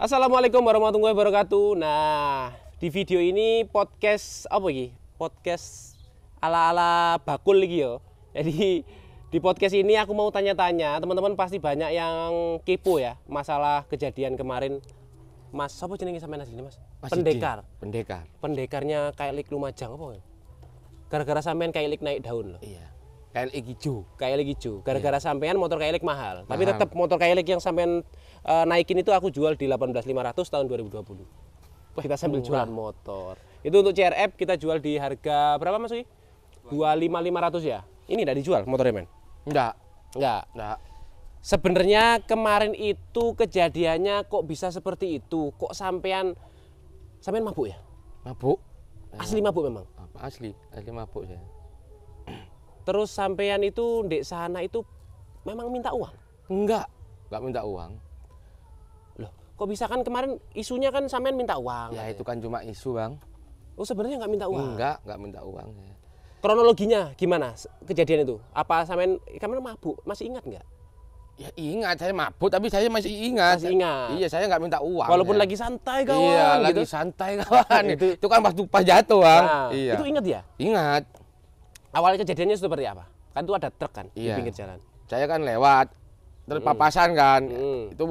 Assalamualaikum warahmatullahi wabarakatuh. Nah, di video ini podcast apa lagi? Podcast ala-ala bakul lagi yo. Jadi di podcast ini aku mau tanya-tanya, teman-teman pasti banyak yang kepo ya masalah kejadian kemarin. Mas, apa jenenge sampean asline, Mas? mas Pendekar. Pendekar. Pendekarnya kayak Lik Lumajang apa? Gara-gara sampean kayak Lik naik daun loh. Iya. KLX hijau. KLX hijau. Gara-gara yeah. sampean motor KLX mahal. mahal. Tapi tetap motor KLX yang sampean uh, eh, naikin itu aku jual di 18.500 tahun 2020. Wah, kita sambil murah. motor. Itu untuk CRF kita jual di harga berapa Mas Wi? 25.500 ya. Ini enggak dijual motor Men? Enggak. Enggak. Enggak. Sebenarnya kemarin itu kejadiannya kok bisa seperti itu? Kok sampean sampean mabuk ya? Mabuk. Asli mabuk memang. Asli, asli mabuk saya Terus sampean itu di sana itu memang minta uang? Enggak, enggak minta uang. Loh, kok bisa kan kemarin isunya kan sampean minta uang? Ya, itu kan cuma isu, Bang. Oh, sebenarnya enggak minta uang. Enggak, enggak minta uang ya. Kronologinya gimana kejadian itu? Apa sampean kemarin mabuk? Masih ingat enggak? Ya ingat saya mabuk tapi saya masih ingat. Masih ingat. Iya saya enggak minta uang. Walaupun ya. lagi santai kawan. Iya gitu. lagi santai kawan. itu, itu kan pas pas jatuh bang. Nah, iya. Itu ingat ya? Ingat awal kejadiannya seperti apa kan itu ada truk kan iya. di pinggir jalan saya kan lewat terpapasan hmm. kan mm. itu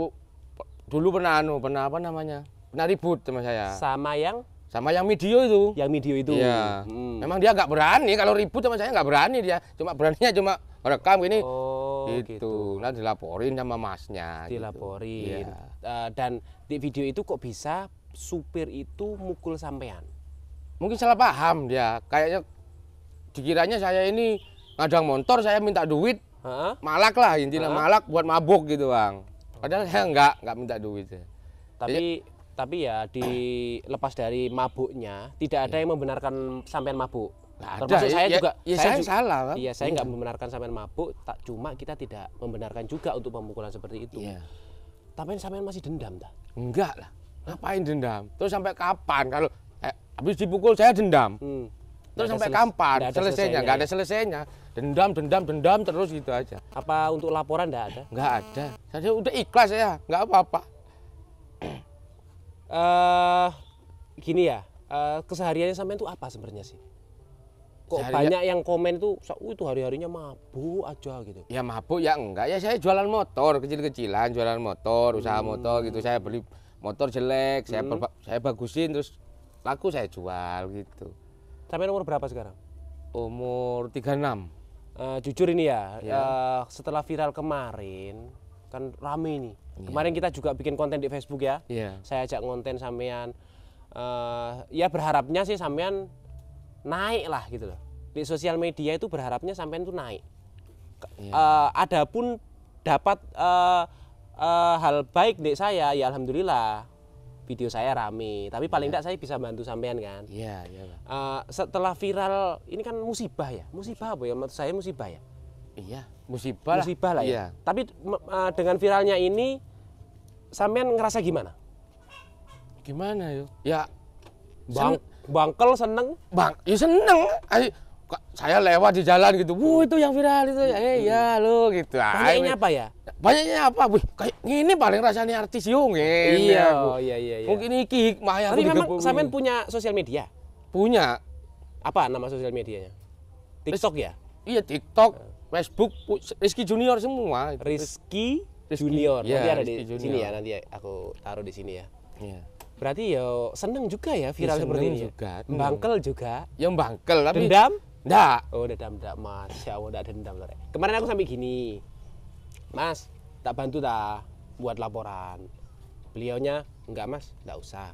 dulu pernah anu pernah apa namanya pernah ribut sama saya sama yang sama yang video itu yang video itu iya. hmm. memang dia nggak berani kalau ribut sama saya nggak berani dia cuma beraninya cuma rekam gini oh, gitu, gitu. nah dilaporin sama masnya gitu. dilaporin gitu. ya. dan di video itu kok bisa supir itu mukul sampean mungkin salah paham dia kayaknya dikiranya saya ini ngadang motor saya minta duit Hah? malak lah intinya Hah? malak buat mabuk gitu bang padahal saya nggak nggak minta duit tapi Jadi, tapi ya dilepas dari mabuknya tidak ada iya. yang membenarkan sampean mabuk Nah, Termasuk saya ya, juga. Ya, saya, saya juga, salah, Bang. Iya, saya nggak iya. membenarkan sampean mabuk, tak cuma kita tidak membenarkan juga untuk pemukulan seperti itu. ya. Tapi sampean masih dendam dah Enggak lah. Ngapain dendam? Terus sampai kapan kalau eh, habis dipukul saya dendam? Hmm terus sampai kapan selesainya nggak ya. ada selesainya dendam dendam dendam terus gitu aja apa untuk laporan nggak ada nggak ada saya udah ikhlas ya nggak apa-apa uh, gini ya uh, kesehariannya sampai itu apa sebenarnya sih kok Seharian... banyak yang komen tuh oh, itu uh, hari harinya mabuk aja gitu ya mabuk ya enggak ya saya jualan motor kecil kecilan jualan motor usaha hmm. motor gitu saya beli motor jelek hmm. saya saya bagusin terus laku saya jual gitu Sampai umur berapa sekarang? Umur 36. Uh, eh, jujur ini ya, ya. Uh, setelah viral kemarin kan rame nih. Ya. Kemarin kita juga bikin konten di Facebook ya. ya. Saya ajak ngonten sampean uh, ya berharapnya sih sampean naik lah gitu loh. Di sosial media itu berharapnya sampean tuh naik. Ya. Uh, adapun dapat uh, uh, hal baik dek saya ya alhamdulillah video saya rame tapi paling tidak iya. yeah. saya bisa bantu sampean kan iya yeah, iya yeah. uh, setelah viral ini kan musibah ya musibah apa ya menurut saya musibah ya iya musibah musibah lah, lah ya iya. tapi uh, dengan viralnya ini sampean ngerasa gimana gimana yuk ya bang Sen bangkel seneng bang ya seneng Ay saya lewat di jalan gitu, wuh itu yang viral itu, ya iya lo gitu. Ah, Banyaknya apa ya? Banyaknya apa? Wih, kayak ini paling rasanya artis yung Iya, oh, iya, iya, iya. Mungkin iki hikmah yang Tapi memang sampean punya sosial media? Punya. Apa nama sosial medianya? TikTok ya? Iya, TikTok, Facebook, Rizky Junior semua. Rizky, Rizky Junior. Iya, nanti ada di junior. sini ya, nanti aku taruh di sini ya. Iya berarti ya seneng juga ya viral ya, seperti ini juga. Ya. Bangkel juga. yang bangkel tapi dendam Enggak. Oh, dendam enggak, Mas. Ya Allah, enggak dendam rek. Kemarin aku sampai gini. Mas, tak bantu tak buat laporan. Beliaunya, enggak Mas, enggak usah.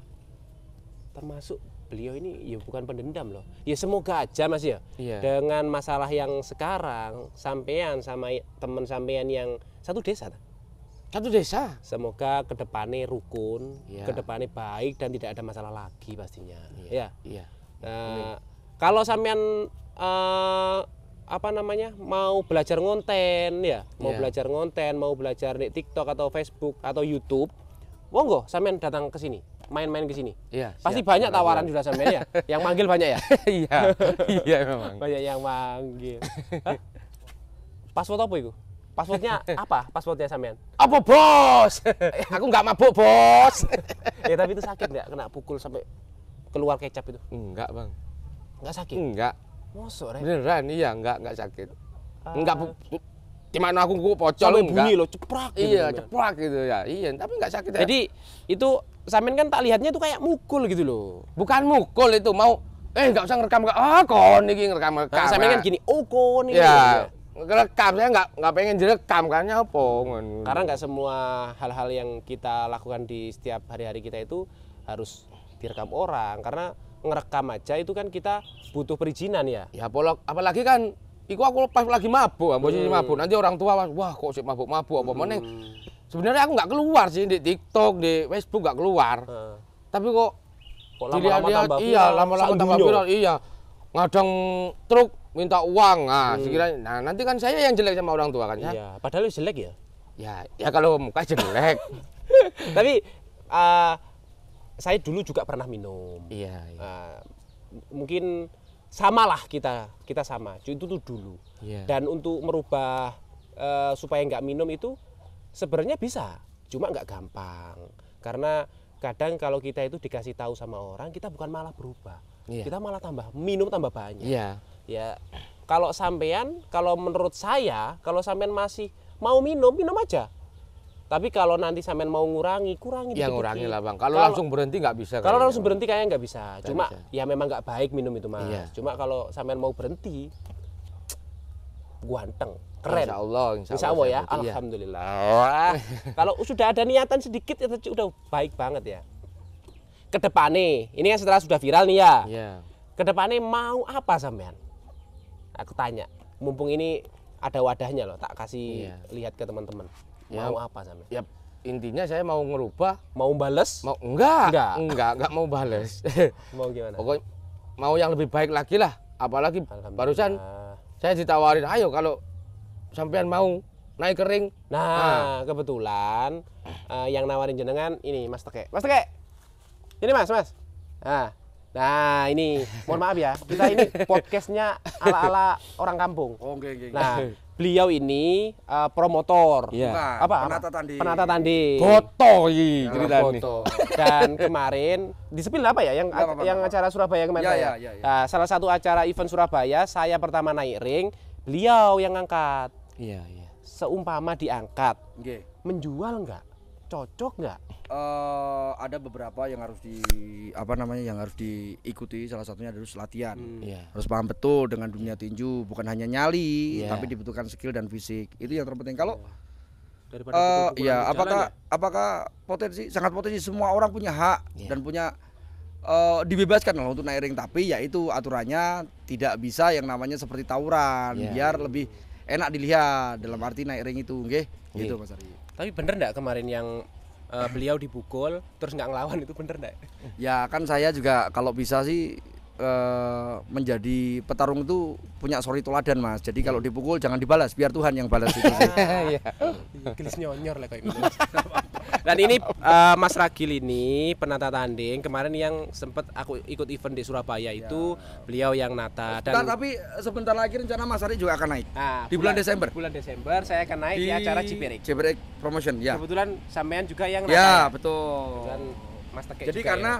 Termasuk beliau ini ya bukan pendendam loh. Ya semoga aja Mas ya. Iya. Dengan masalah yang sekarang, sampean sama teman sampean yang satu desa. Satu desa. Semoga kedepannya rukun, iya. kedepannya baik dan tidak ada masalah lagi pastinya. Iya. Ya. Iya. Nah, kalau sampean uh, apa namanya mau belajar ngonten ya mau yeah. belajar ngonten mau belajar di TikTok atau Facebook atau YouTube monggo sampean datang ke sini main-main ke sini yeah, pasti siap, banyak tawaran juga sampean ya yang manggil banyak ya iya iya memang banyak yang manggil password apa itu Passwordnya apa? Passwordnya sampean? Apa bos? Eh, aku nggak mabuk bos. ya tapi itu sakit nggak? Kena pukul sampai keluar kecap itu? Enggak bang. Nggak sakit? Enggak. Mosok, Rek? Beneran, iya, enggak enggak sakit. Uh, ah. enggak gimana aku gua pocong Sampai bunyi lo ceprak gitu. Iya, ceprek ceprak gitu ya. Iya, tapi enggak sakit. Ya. Jadi itu Samin kan tak lihatnya itu kayak mukul gitu loh. Bukan mukul itu, mau eh enggak usah ngerekam nggak ah kon iki ngerekam ngerekam nah, sampean kan gini oh kon iki iya, gitu ya ngerekam saya enggak enggak pengen direkam kan, ya karena apa karena enggak semua hal-hal yang kita lakukan di setiap hari-hari kita itu harus direkam orang karena ngerekam aja itu kan kita butuh perizinan ya. Ya pola apalagi kan iku aku pas lagi mabuk, posisi hmm. mabuk. Nanti orang tua wah kok sih mabuk-mabuk apa hmm. meneh. Hmm. Sebenarnya aku nggak keluar sih di TikTok, di Facebook nggak keluar. Hmm. Tapi kok kok lama-lama iya, lama-lama tambah iya, viral, iya. Ngadang truk minta uang. Nah, hmm. sekiranya nah nanti kan saya yang jelek sama orang tua kan ya. Iya, padahal jelek ya. Ya, ya kalau muka jelek. Tapi uh, saya dulu juga pernah minum. Iya. iya. Uh, mungkin samalah kita kita sama. Itu tuh dulu. Iya. Dan untuk merubah uh, supaya nggak minum itu sebenarnya bisa, cuma nggak gampang. Karena kadang kalau kita itu dikasih tahu sama orang, kita bukan malah berubah. Iya. Kita malah tambah minum tambah banyak. Iya. Ya. Kalau sampean, kalau menurut saya, kalau sampean masih mau minum, minum aja tapi kalau nanti sampean mau ngurangi, kurangi Ya ngurangi lah bang. Kalau langsung berhenti nggak bisa. Kalau langsung berhenti kayaknya nggak bisa. Gak Cuma bisa. ya memang nggak baik minum itu mas. Iya. Cuma kalau sampean mau berhenti, ganteng, keren. Insya Allah, insya, insya Allah, ya. Berhenti, iya. Alhamdulillah. Ya. kalau sudah ada niatan sedikit itu ya, udah baik banget ya. Kedepannya, ini kan setelah sudah viral nih ya. Iya. Kedepannya mau apa sampean? Aku tanya. Mumpung ini ada wadahnya loh, tak kasih iya. lihat ke teman-teman ya, mau apa sampe? Ya intinya saya mau ngerubah mau bales mau enggak enggak enggak, enggak mau bales mau gimana pokoknya mau yang lebih baik lagi lah apalagi barusan saya ditawarin ayo kalau sampean mau naik kering nah, nah. kebetulan uh, yang nawarin jenengan ini mas teke mas teke ini mas mas nah Nah ini, mohon maaf ya, kita ini podcastnya ala-ala orang kampung. Oh, okay, okay. Nah, beliau ini uh, promotor, yeah. Bukan, apa? Penata tanding. Penata tanding. Goto ini cerita Dan kemarin di sepil apa ya yang apa, apa, yang apa. acara Surabaya kemarin? Iya, ya, ya, ya, ya. Nah, salah satu acara event Surabaya, saya pertama naik ring, beliau yang angkat. Iya, iya. Seumpama diangkat, okay. menjual enggak? cocok nggak? Uh, ada beberapa yang harus di apa namanya yang harus diikuti. Salah satunya harus latihan. Hmm. Yeah. Harus paham betul dengan dunia tinju, bukan hanya nyali, yeah. tapi dibutuhkan skill dan fisik. Itu yang terpenting. Kalau uh, ya apakah ya? apakah potensi sangat potensi semua orang punya hak yeah. dan punya uh, dibebaskan loh untuk naik ring tapi ya itu aturannya tidak bisa yang namanya seperti tawuran yeah. biar lebih enak dilihat dalam arti naik ring itu nggih okay? Iya. gitu Mas Ari tapi bener nggak kemarin yang uh, beliau dipukul terus nggak ngelawan itu bener nggak ya kan saya juga kalau bisa sih uh, menjadi petarung itu punya sorry toladan mas jadi kalau dipukul jangan dibalas biar Tuhan yang balas itu sih. Iya. nyonyor lah kayak gitu Dan ini uh, Mas Ragil ini penata tanding kemarin yang sempat aku ikut event di Surabaya iya. itu beliau yang nata. Dan tapi eh, sebentar lagi rencana Mas Ari juga akan naik. Nah, di bulan, bulan Desember. Bulan Desember saya akan naik di, di acara Ciberik. Ciberik promotion ya. Kebetulan sampean juga yang ya, nata. Ya, betul. Kebetulan Mas Teke Jadi juga karena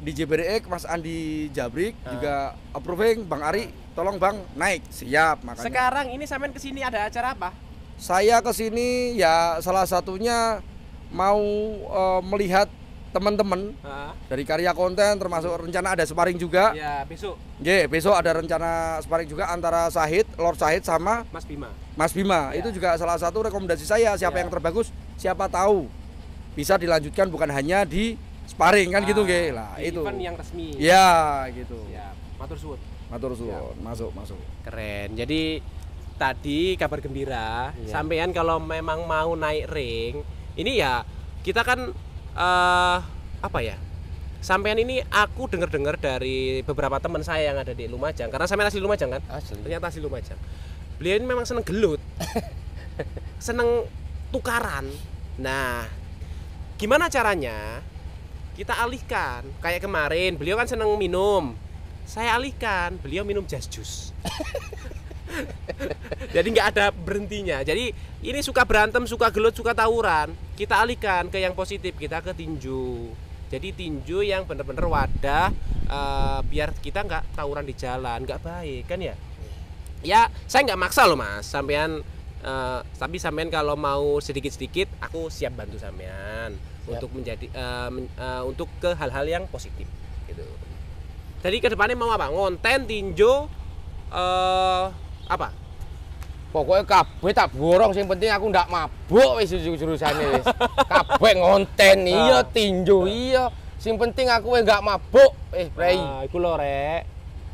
di JBRX Mas Andi Jabrik uh. juga approving Bang Ari ah. tolong Bang naik siap makanya sekarang ini sampean kesini ada acara apa saya kesini ya salah satunya mau uh, melihat teman-teman dari karya konten termasuk rencana ada sparring juga. Ya, besok. Ye, besok ada rencana sparring juga antara Sahid, Lord Sahid sama Mas Bima. Mas Bima. Ya. Itu juga salah satu rekomendasi saya, siapa ya. yang terbagus, siapa tahu bisa dilanjutkan bukan hanya di sparring kan gitu, ah, gitu, Ge. Lah, itu. Event yang resmi. Ya, gitu. ya, Matur suwun. Matur iya. suwun. Masuk, masuk. Keren. Jadi tadi kabar gembira, ya. sampean kalau memang mau naik ring ini ya kita kan uh, apa ya sampean ini aku dengar-dengar dari beberapa teman saya yang ada di Lumajang karena sampean asli Lumajang kan asli. ternyata asli Lumajang beliau ini memang seneng gelut seneng tukaran nah gimana caranya kita alihkan kayak kemarin beliau kan seneng minum saya alihkan beliau minum jas jus jadi nggak ada berhentinya jadi ini suka berantem suka gelut suka tawuran kita alihkan ke yang positif kita ke tinju jadi tinju yang bener-bener wadah uh, biar kita nggak tawuran di jalan nggak baik kan ya ya saya nggak maksa loh mas sampean uh, tapi sampean kalau mau sedikit-sedikit aku siap bantu sampean siap. untuk menjadi uh, men, uh, untuk ke hal-hal yang positif gitu jadi kedepannya mau apa ngonten tinju uh, apa? Pokoknya kabeh tak borong sing penting aku ndak mabuk wis jurusane wis. kabeh ngonten nah. iya tinju iya. Sing penting aku nggak mabuk. Eh, Prei. Nah, iku lho, Rek.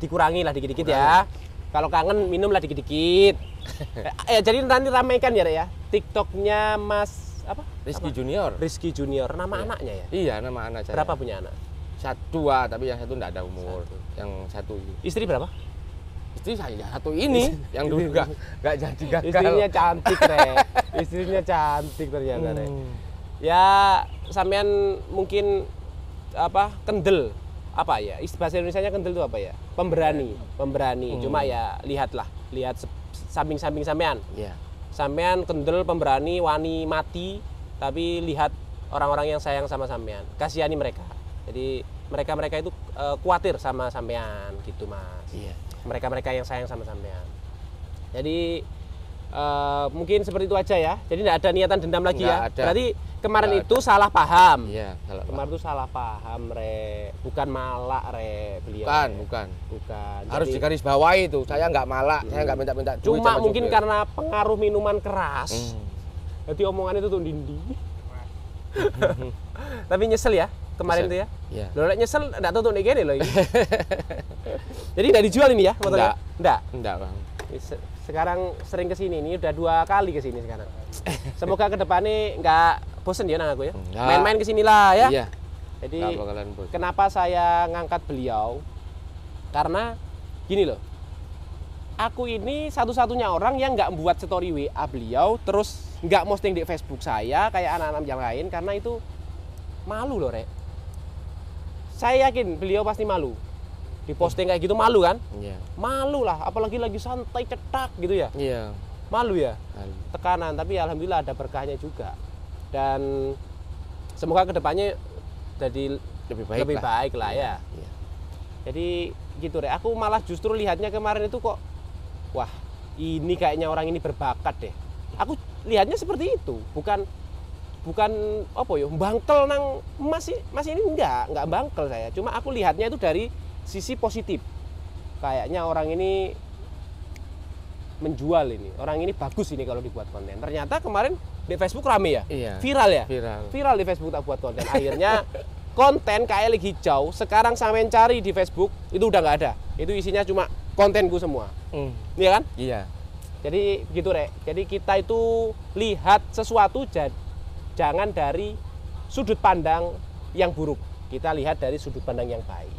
Dikurangi lah dikit-dikit ya. Kalau kangen minum lah dikit-dikit. eh, jadi nanti ramaikan ya, Rek ya. TikToknya Mas apa? Rizky Junior. Rizky Junior, nama iya. anaknya ya? Iya, nama anak saya. Berapa punya anak? Satu, dua, ah, tapi yang satu ndak ada umur. Yang satu. Istri berapa? istri saya satu ini yang dulu nggak nggak jadi gagal istrinya cantik re istrinya cantik ternyata hmm. ya sampean mungkin apa kendel apa ya bahasa Indonesia nya kendel itu apa ya pemberani pemberani hmm. cuma ya lihatlah lihat samping-samping sampean yeah. sampean kendel pemberani wani mati tapi lihat orang-orang yang sayang sama sampean kasihani mereka jadi mereka mereka itu uh, eh, khawatir sama sampean gitu mas yeah mereka-mereka yang sayang sama sampean. Jadi uh, mungkin seperti itu aja ya. Jadi tidak ada niatan dendam lagi nggak ya. Ada. Berarti kemarin itu salah paham. Iya, salah paham. Kemarin itu salah paham, Re. Bukan malak, Re, beliau. Bukan, re. bukan. Bukan. Jadi, Harus digaris bawahi itu. Saya nggak malak, hmm. saya nggak hmm. minta-minta duit Cuma mungkin jubil. karena pengaruh minuman keras. Hmm. Jadi omongan itu tuh dindi. Tapi nyesel ya kemarin nyesel. tuh ya. Iya. Lo nyesel enggak tuh nih gini loh Jadi tidak dijual ini ya motornya? Nggak. Nggak, Bang. Sekarang sering kesini, ini udah dua kali kesini sekarang. Semoga kedepannya nggak bosen ya nang aku ya. Main-main ke lah ya. Iya. Jadi kenapa saya ngangkat beliau? Karena gini loh, aku ini satu-satunya orang yang nggak membuat story WA beliau terus nggak posting di Facebook saya kayak anak-anak yang lain karena itu malu loh rek saya yakin beliau pasti malu di posting kayak gitu malu kan Iya. malu lah apalagi lagi santai cetak gitu ya Iya. malu ya malu. tekanan tapi alhamdulillah ada berkahnya juga dan semoga kedepannya jadi lebih baik lebih lah. baik lah iya, ya Iya. jadi gitu deh aku malah justru lihatnya kemarin itu kok wah ini kayaknya orang ini berbakat deh aku lihatnya seperti itu bukan bukan apa ya bangkel nang masih masih ini enggak enggak bangkel saya cuma aku lihatnya itu dari sisi positif kayaknya orang ini menjual ini orang ini bagus ini kalau dibuat konten ternyata kemarin di Facebook rame ya iya, viral ya viral viral di Facebook tak buat konten akhirnya konten KL hijau sekarang sampe cari di Facebook itu udah nggak ada itu isinya cuma kontenku semua mm. iya kan iya jadi begitu rek jadi kita itu lihat sesuatu jangan dari sudut pandang yang buruk kita lihat dari sudut pandang yang baik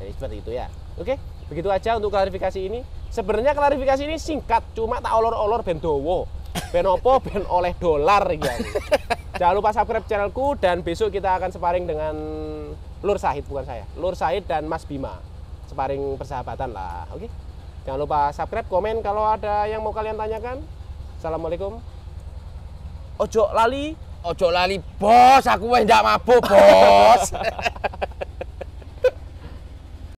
jadi ya, seperti itu ya. Oke, begitu aja untuk klarifikasi ini. Sebenarnya klarifikasi ini singkat, cuma tak olor-olor ben dowo. Ben opo, oleh dolar ya. Jangan lupa subscribe channelku dan besok kita akan sparring dengan Lur Sahid bukan saya. Lur Sahid dan Mas Bima. Sparring persahabatan lah, oke? Jangan lupa subscribe, komen kalau ada yang mau kalian tanyakan. Assalamualaikum. Ojo lali, ojo lali, bos. Aku wes mabuk, bos.